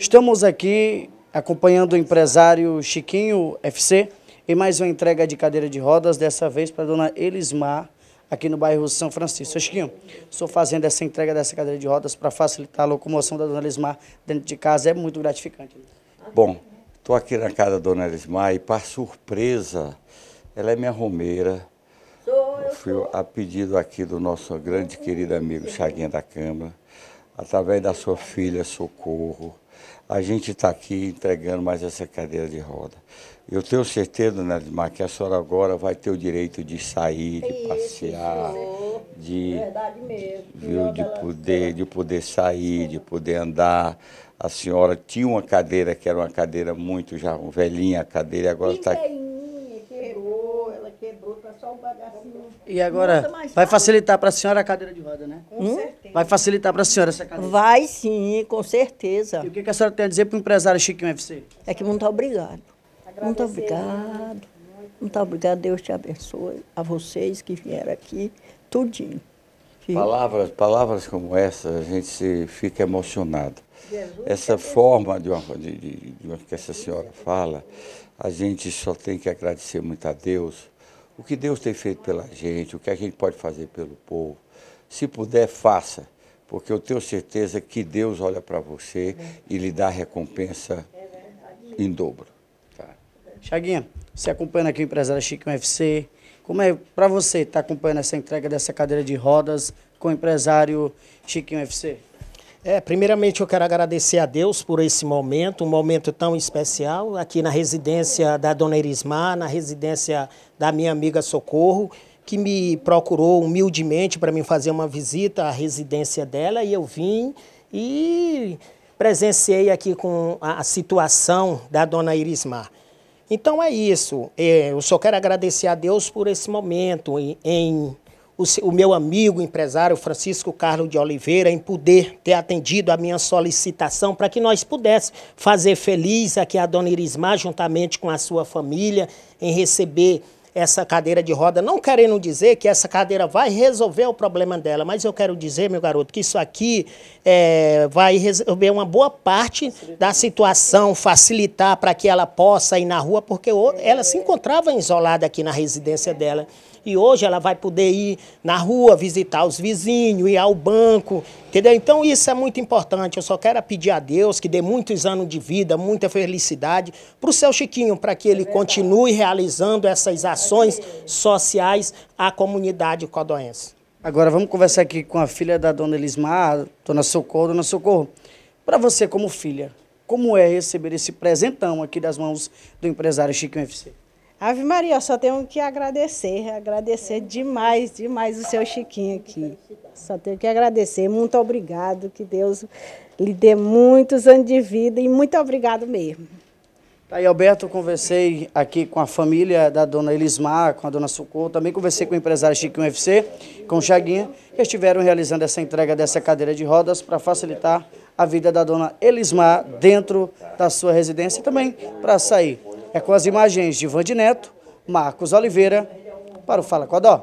Estamos aqui acompanhando o empresário Chiquinho FC em mais uma entrega de cadeira de rodas, dessa vez para a dona Elismar, aqui no bairro São Francisco. Chiquinho, estou fazendo essa entrega dessa cadeira de rodas para facilitar a locomoção da dona Elismar dentro de casa, é muito gratificante. Né? Bom, estou aqui na casa da dona Elismar e, para surpresa, ela é minha romeira. Fui a pedido aqui do nosso grande querido amigo Chaguinha da Câmara, através da sua filha Socorro, a gente está aqui entregando mais essa cadeira de roda. Eu tenho certeza, né, Edmar, que a senhora agora vai ter o direito de sair, de passear, de, viu, de poder, de poder sair, de poder andar. A senhora tinha uma cadeira que era uma cadeira muito já velhinha, a cadeira agora está e agora vai tá facilitar para a senhora a cadeira de roda, né? Com hum? certeza. Vai facilitar para a senhora essa cadeia? Vai sim, com certeza. E o que, que a senhora tem a dizer para o empresário Chiquinho UFC? É que muito obrigado. Agradecer. Muito obrigado. Muito obrigado. Deus te abençoe. A vocês que vieram aqui, tudinho. Palavras, palavras como essa, a gente se fica emocionado. essa forma de uma, de, de, de uma, que essa senhora fala, a gente só tem que agradecer muito a Deus. O que Deus tem feito pela gente, o que a gente pode fazer pelo povo. Se puder, faça, porque eu tenho certeza que Deus olha para você e lhe dá recompensa em dobro. Tá? Chaguinha, você acompanha aqui o empresário Chico UFC. Como é para você estar tá acompanhando essa entrega dessa cadeira de rodas com o empresário Chiquinho UFC? É, primeiramente eu quero agradecer a Deus por esse momento, um momento tão especial, aqui na residência da Dona Erismar, na residência da minha amiga Socorro que me procurou humildemente para me fazer uma visita à residência dela e eu vim e presenciei aqui com a, situação da dona Irismar. Então é isso. É, eu só quero agradecer a Deus por esse momento em, em o, o, meu amigo empresário Francisco Carlos de Oliveira em poder ter atendido a minha solicitação para que nós pudéssemos fazer feliz aqui a dona Irismar juntamente com a sua família em receber essa cadeira de roda, não querendo dizer que essa cadeira vai resolver o problema dela, mas eu quero dizer, meu garoto, que isso aqui é, vai resolver uma boa parte da situação, facilitar para que ela possa ir na rua, porque ela se encontrava isolada aqui na residência dela. E hoje ela vai poder ir na rua, visitar os vizinhos, ir ao banco, entendeu? Então isso é muito importante. Eu só quero é pedir a Deus que dê muitos anos de vida, muita felicidade para o seu Chiquinho, para que ele continue realizando essas ações ações sociais à comunidade codoense. Agora vamos conversar aqui com a filha da dona Elismar, dona Socorro, dona Socorro. Para você como filha, como é receber esse presentão aqui das mãos do empresário Chiquinho FC? Ave Maria, só tenho que agradecer, agradecer demais, demais o seu Chiquinho aqui. Só tenho que agradecer, muito obrigado, que Deus lhe dê muitos anos de vida e muito obrigado mesmo. Tá aí, Alberto, conversei aqui com a família da dona Elismar, com a dona Socorro, também conversei com o empresário Chiquinho UFC, com o Chaguinha, que estiveram realizando essa entrega dessa cadeira de rodas para facilitar a vida da dona Elismar dentro da sua residência e também para sair. É com as imagens de Vandi Neto, Marcos Oliveira, para o Fala Codó.